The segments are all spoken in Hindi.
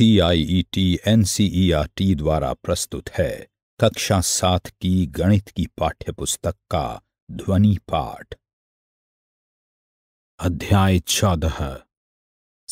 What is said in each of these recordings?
एन आर टी द्वारा प्रस्तुत है कक्षा सात की गणित की पाठ्य पुस्तक का ध्वनि पाठ अध्याय चौदह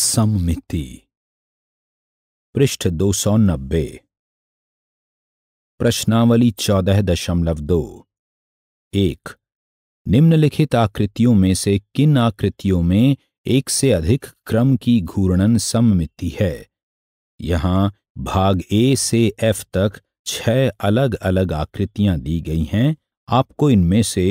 सममिति पृष्ठ दो सौ नब्बे प्रश्नावली चौदह दशमलव दो एक निम्नलिखित आकृतियों में से किन आकृतियों में एक से अधिक क्रम की घूर्णन सममिति है यहाँ भाग ए से एफ तक छह अलग अलग आकृतियां दी गई हैं आपको इनमें से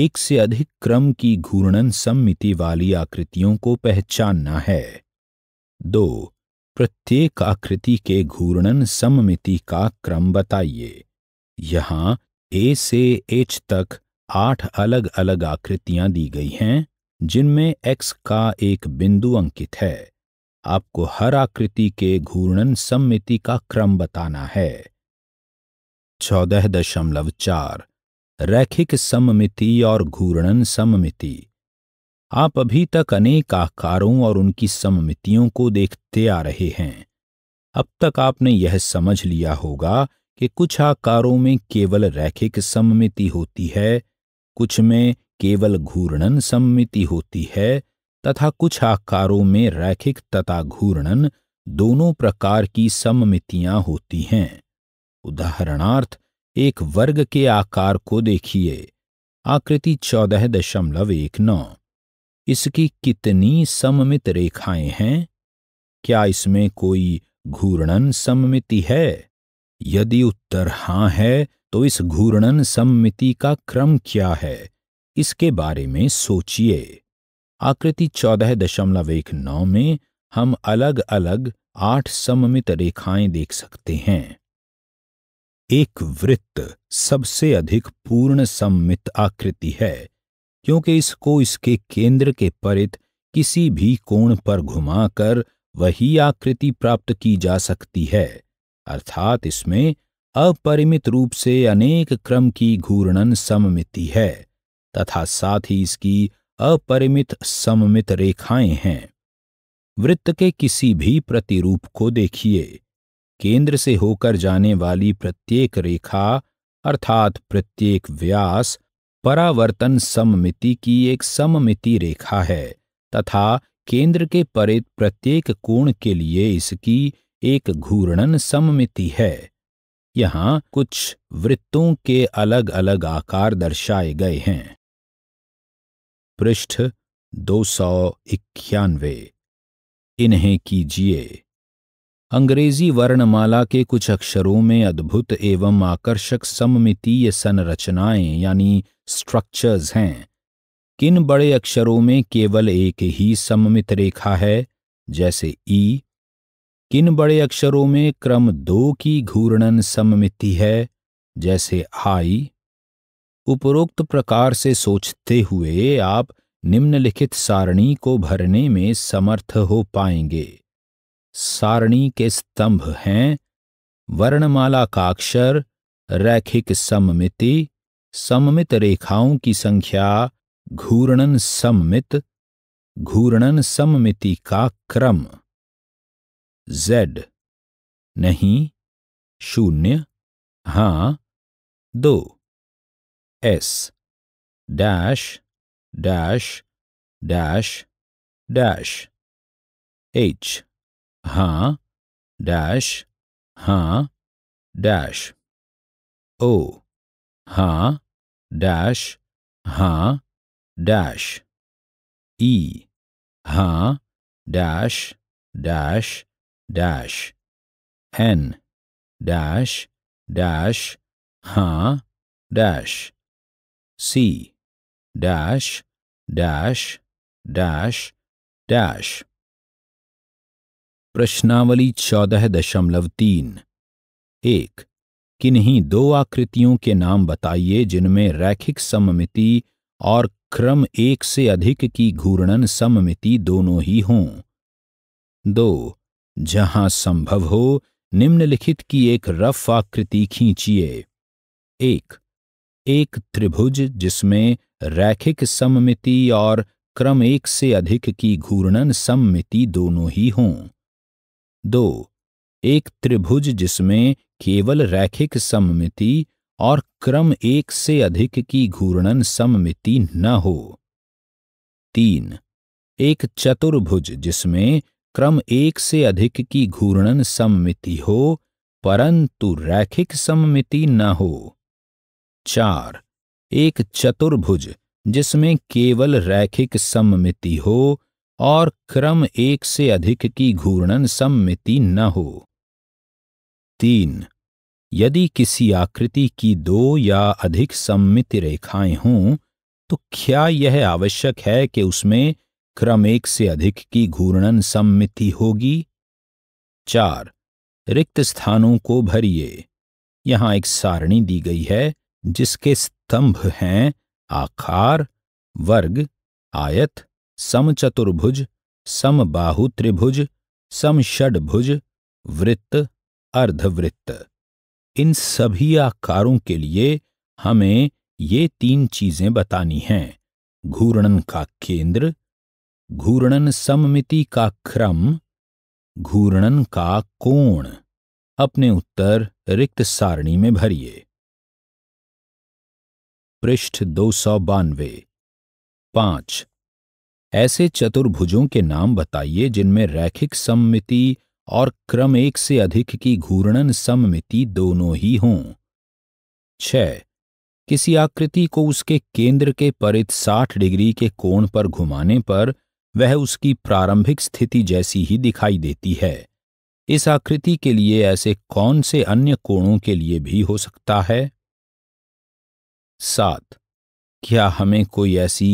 एक से अधिक क्रम की घूर्णन सम्मिति वाली आकृतियों को पहचानना है दो प्रत्येक आकृति के घूर्णन सममिति का क्रम बताइए यहाँ ए से एच तक आठ अलग अलग आकृतियां दी गई हैं जिनमें एक्स का एक बिंदु अंकित है आपको हर आकृति के घूर्णन सम्मिति का क्रम बताना है चौदह दशमलव चार रैखिक सममिति और घूर्णन सममिति आप अभी तक अनेक आकारों और उनकी सममितियों को देखते आ रहे हैं अब तक आपने यह समझ लिया होगा कि कुछ आकारों में केवल रैखिक सममिति होती है कुछ में केवल घूर्णन सममिति होती है तथा कुछ आकारों में रैखिक तथा घूर्णन दोनों प्रकार की सममितियां होती हैं उदाहरणार्थ एक वर्ग के आकार को देखिए आकृति चौदह दशमलव एक नौ इसकी कितनी सममित रेखाएं हैं क्या इसमें कोई घूर्णन सममिति है यदि उत्तर हाँ है तो इस घूर्णन सममिति का क्रम क्या है इसके बारे में सोचिए आकृति चौदह दशमलव एक नौ में हम अलग अलग आठ सममित रेखाएं देख सकते हैं एक वृत्त सबसे अधिक पूर्ण सममित आकृति है क्योंकि इसको इसके केंद्र के परित किसी भी कोण पर घुमाकर वही आकृति प्राप्त की जा सकती है अर्थात इसमें अपरिमित रूप से अनेक क्रम की घूर्णन सममिति है तथा साथ ही इसकी अपरिमित सममित रेखाएं हैं वृत्त के किसी भी प्रतिरूप को देखिए केंद्र से होकर जाने वाली प्रत्येक रेखा अर्थात प्रत्येक व्यास परावर्तन सममिति की एक सममिति रेखा है तथा केंद्र के परे प्रत्येक कोण के लिए इसकी एक घूर्णन सममिति है यहाँ कुछ वृत्तों के अलग अलग आकार दर्शाए गए हैं पृष्ठ दो सौ इक्यानवे इन्हें कीजिए अंग्रेजी वर्णमाला के कुछ अक्षरों में अद्भुत एवं आकर्षक सममितीय संरचनाएं यानी स्ट्रक्चर्स हैं किन बड़े अक्षरों में केवल एक ही सममित रेखा है जैसे ई किन बड़े अक्षरों में क्रम दो की घूर्णन सममिति है जैसे आई उपरोक्त प्रकार से सोचते हुए आप निम्नलिखित सारणी को भरने में समर्थ हो पाएंगे सारणी के स्तंभ हैं वर्णमाला का अक्षर रैखिक सममिति सममित रेखाओं की संख्या घूर्णन सममित घूर्णन सममिति का क्रम जेड नहीं शून्य हाँ दो S dash dash dash dash H huh dash huh dash O huh dash huh dash E huh dash dash dash N dash dash huh dash C dash dash dash dash प्रश्नावली चौदह दशमलव तीन एक किन्हीं दो आकृतियों के नाम बताइए जिनमें रैखिक सममिति और क्रम एक से अधिक की घूर्णन सममिति दोनों ही हों दो जहां संभव हो निम्नलिखित की एक रफ आकृति खींचिए एक एक त्रिभुज जिसमें रैखिक सममिति और क्रम एक से अधिक की घूर्णन सममिति दोनों ही हों दो एक त्रिभुज जिसमें केवल रैखिक सममिति और क्रम एक से अधिक की घूर्णन सममिति न हो तीन एक चतुर्भुज जिसमें क्रम एक से अधिक की घूर्णन सममिति हो परंतु रैखिक सममिति न हो चार एक चतुर्भुज जिसमें केवल रैखिक सममिति हो और क्रम एक से अधिक की घूर्णन सममिति न हो तीन यदि किसी आकृति की दो या अधिक सममिति रेखाएं हों तो क्या यह आवश्यक है कि उसमें क्रम एक से अधिक की घूर्णन सममिति होगी चार रिक्त स्थानों को भरिए यहाँ एक सारणी दी गई है जिसके स्तंभ हैं आकार वर्ग आयत समचतुर्भुज समबाहु त्रिभुज समषडभुज वृत्त अर्धवृत्त इन सभी आकारों के लिए हमें ये तीन चीजें बतानी हैं घूर्णन का केंद्र घूर्णन सममिति का क्रम घूर्णन का कोण अपने उत्तर रिक्त सारणी में भरिए पृष्ठ दो सौ बानवे पांच ऐसे चतुर्भुजों के नाम बताइए जिनमें रैखिक सममिति और क्रम एक से अधिक की घूर्णन सममिति दोनों ही हों छ किसी आकृति को उसके केंद्र के परित 60 डिग्री के कोण पर घुमाने पर वह उसकी प्रारंभिक स्थिति जैसी ही दिखाई देती है इस आकृति के लिए ऐसे कौन से अन्य कोणों के लिए भी हो सकता है सात क्या हमें कोई ऐसी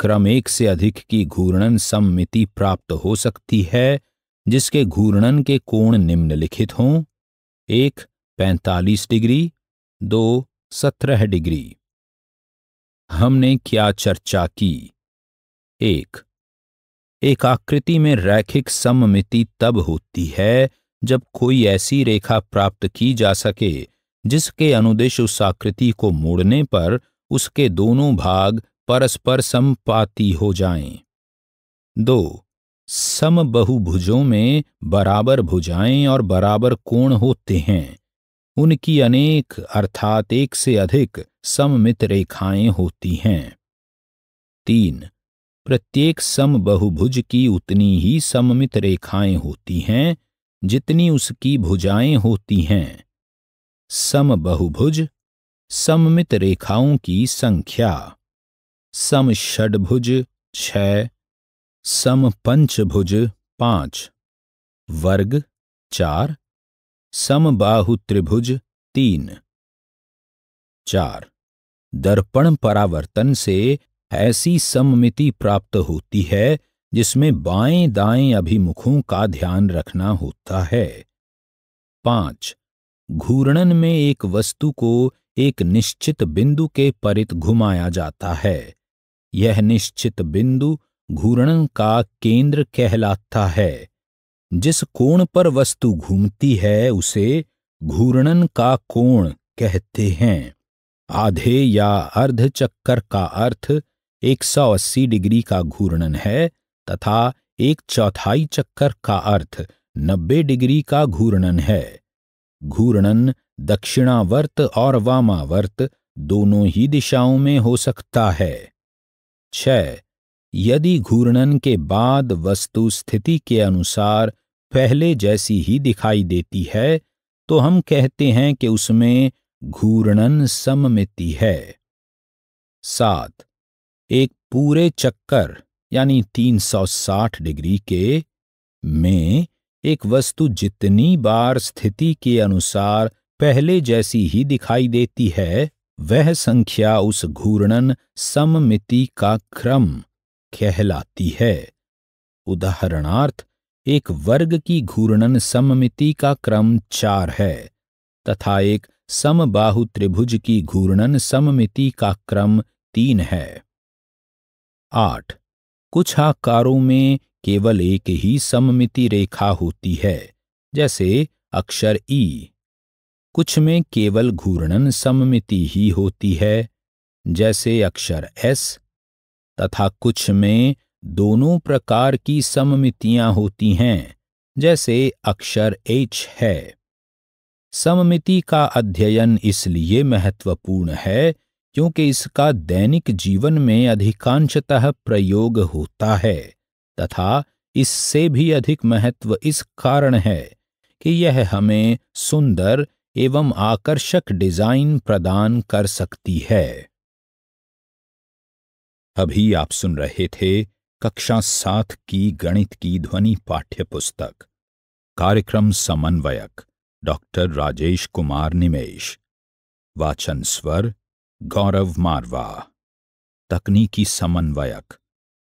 क्रम एक से अधिक की घूर्णन सम्मिति प्राप्त हो सकती है जिसके घूर्णन के कोण निम्नलिखित हों एक पैंतालीस डिग्री दो सत्रह डिग्री हमने क्या चर्चा की एक एक आकृति में रैखिक सममिति तब होती है जब कोई ऐसी रेखा प्राप्त की जा सके जिसके अनुदेश उस आकृति को मोड़ने पर उसके दोनों भाग परस्पर समपाती हो जाएं। दो सम बहुभुजों में बराबर भुजाएं और बराबर कोण होते हैं उनकी अनेक अर्थात एक से अधिक सममित रेखाएं होती हैं तीन प्रत्येक सम बहुभुज की उतनी ही सममित रेखाएं होती हैं जितनी उसकी भुजाएं होती हैं बहुभुज सममित रेखाओं की संख्या सम षडभुज छ सम पंचभुज पांच वर्ग चार बाहु त्रिभुज तीन चार दर्पण परावर्तन से ऐसी सममिति प्राप्त होती है जिसमें बाएं दाएं अभिमुखों का ध्यान रखना होता है पांच घूर्णन में एक वस्तु को एक निश्चित बिंदु के परित घुमाया जाता है यह निश्चित बिंदु घूर्णन का केंद्र कहलाता है जिस कोण पर वस्तु घूमती है उसे घूर्णन का कोण कहते हैं आधे या अर्ध चक्कर का अर्थ 180 डिग्री का घूर्णन है तथा एक चौथाई चक्कर का अर्थ 90 डिग्री का घूर्णन है घूर्णन दक्षिणावर्त और वामावर्त दोनों ही दिशाओं में हो सकता है छ यदि घूर्णन के बाद वस्तु स्थिति के अनुसार पहले जैसी ही दिखाई देती है तो हम कहते हैं कि उसमें घूर्णन सममिति है सात एक पूरे चक्कर यानी 360 डिग्री के में एक वस्तु जितनी बार स्थिति के अनुसार पहले जैसी ही दिखाई देती है वह संख्या उस घूर्णन सममिति का क्रम कहलाती है उदाहरणार्थ एक वर्ग की घूर्णन सममिति का क्रम चार है तथा एक समबाहु त्रिभुज की घूर्णन सममिति का क्रम तीन है आठ कुछ आकारों में केवल एक ही सममिति रेखा होती है जैसे अक्षर ई कुछ में केवल घूर्णन सममिति ही होती है जैसे अक्षर एस तथा कुछ में दोनों प्रकार की सममितियां होती हैं जैसे अक्षर एच है सममिति का अध्ययन इसलिए महत्वपूर्ण है क्योंकि इसका दैनिक जीवन में अधिकांशतः प्रयोग होता है तथा इससे भी अधिक महत्व इस कारण है कि यह हमें सुंदर एवं आकर्षक डिजाइन प्रदान कर सकती है अभी आप सुन रहे थे कक्षा सात की गणित की ध्वनि पाठ्य पुस्तक कार्यक्रम समन्वयक डॉक्टर राजेश कुमार निमेश वाचन स्वर गौरव मारवा तकनीकी समन्वयक